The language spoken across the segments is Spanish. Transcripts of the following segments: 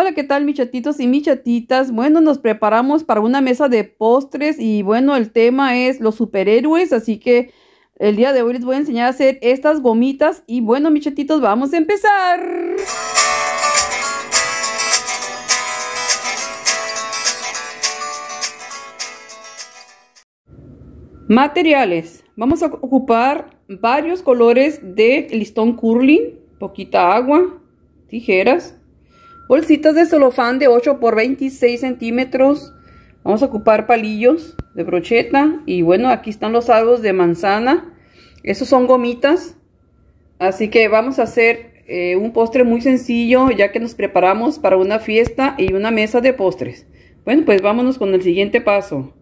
Hola, ¿qué tal, michatitos y michatitas? Bueno, nos preparamos para una mesa de postres y bueno, el tema es los superhéroes, así que el día de hoy les voy a enseñar a hacer estas gomitas y bueno, michatitos, vamos a empezar. Materiales. Vamos a ocupar varios colores de listón curling, poquita agua, tijeras, Bolsitas de solofán de 8 por 26 centímetros. Vamos a ocupar palillos de brocheta. Y bueno, aquí están los algos de manzana. Esos son gomitas. Así que vamos a hacer eh, un postre muy sencillo ya que nos preparamos para una fiesta y una mesa de postres. Bueno, pues vámonos con el siguiente paso.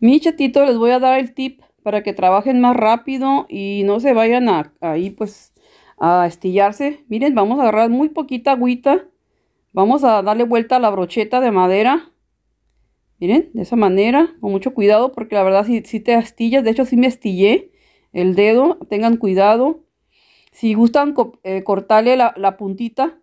Mi chatito les voy a dar el tip para que trabajen más rápido y no se vayan a, ahí pues a estillarse. Miren, vamos a agarrar muy poquita agüita. Vamos a darle vuelta a la brocheta de madera. Miren, de esa manera, con mucho cuidado, porque la verdad si, si te astillas, de hecho si me astillé el dedo, tengan cuidado. Si gustan eh, cortarle la, la puntita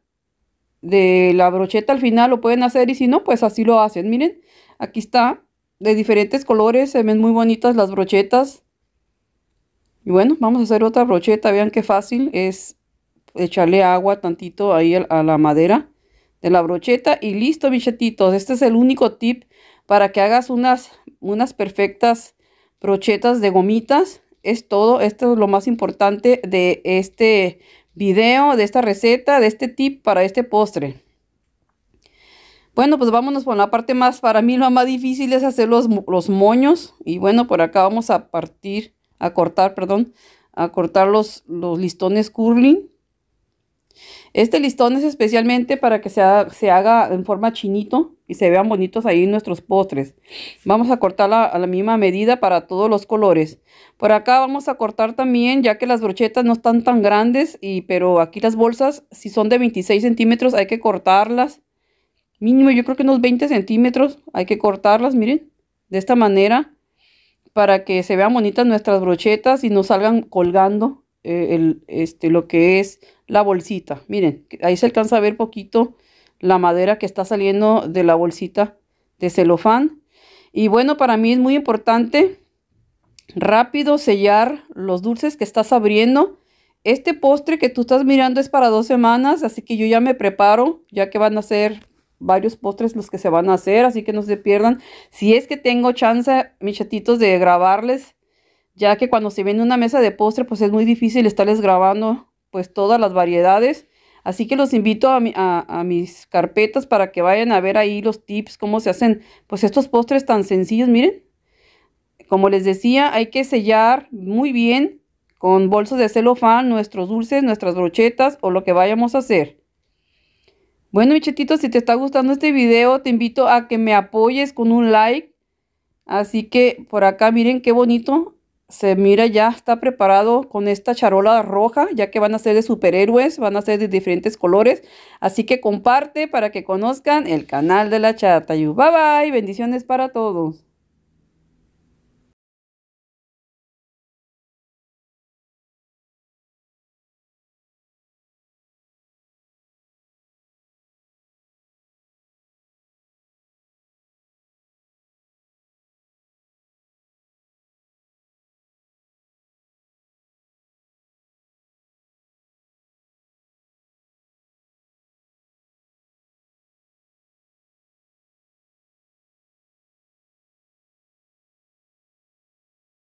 de la brocheta al final, lo pueden hacer y si no, pues así lo hacen. Miren, aquí está, de diferentes colores, se ven muy bonitas las brochetas. Y bueno, vamos a hacer otra brocheta. Vean qué fácil es echarle agua tantito ahí a la madera de la brocheta. Y listo, bichetitos. Este es el único tip para que hagas unas, unas perfectas brochetas de gomitas. Es todo. Esto es lo más importante de este video, de esta receta, de este tip para este postre. Bueno, pues vámonos con la parte más, para mí lo más difícil es hacer los, los moños. Y bueno, por acá vamos a partir a cortar, perdón, a cortar los, los listones curling. Este listón es especialmente para que se, haga en forma chinito y se vean bonitos ahí nuestros postres. Vamos a cortarla a la misma medida para todos los colores. Por acá vamos a cortar también, ya que las brochetas no están tan grandes, y, pero aquí las bolsas, si son de 26 centímetros, hay que cortarlas. Mínimo, yo creo que unos 20 centímetros hay que cortarlas, miren, de esta manera para que se vean bonitas nuestras brochetas y no salgan colgando eh, el, este, lo que es la bolsita. Miren, ahí se alcanza a ver poquito la madera que está saliendo de la bolsita de celofán. Y bueno, para mí es muy importante rápido sellar los dulces que estás abriendo. Este postre que tú estás mirando es para dos semanas, así que yo ya me preparo, ya que van a ser varios postres los que se van a hacer, así que no se pierdan. Si es que tengo chance, mis chatitos, de grabarles, ya que cuando se viene una mesa de postre, pues es muy difícil estarles grabando pues todas las variedades. Así que los invito a, a, mis carpetas para que vayan a ver ahí los tips, cómo se hacen pues estos postres tan sencillos, miren. Como les decía, hay que sellar muy bien con bolsos de celofán nuestros dulces, nuestras brochetas o lo que vayamos a hacer. Bueno, mi si te está gustando este video, te invito a que me apoyes con un like. Así que por acá miren qué bonito. Se mira ya, está preparado con esta charola roja, ya que van a ser de superhéroes, van a ser de diferentes colores. Así que comparte para que conozcan el canal de la chatayu. Bye bye, bendiciones para todos.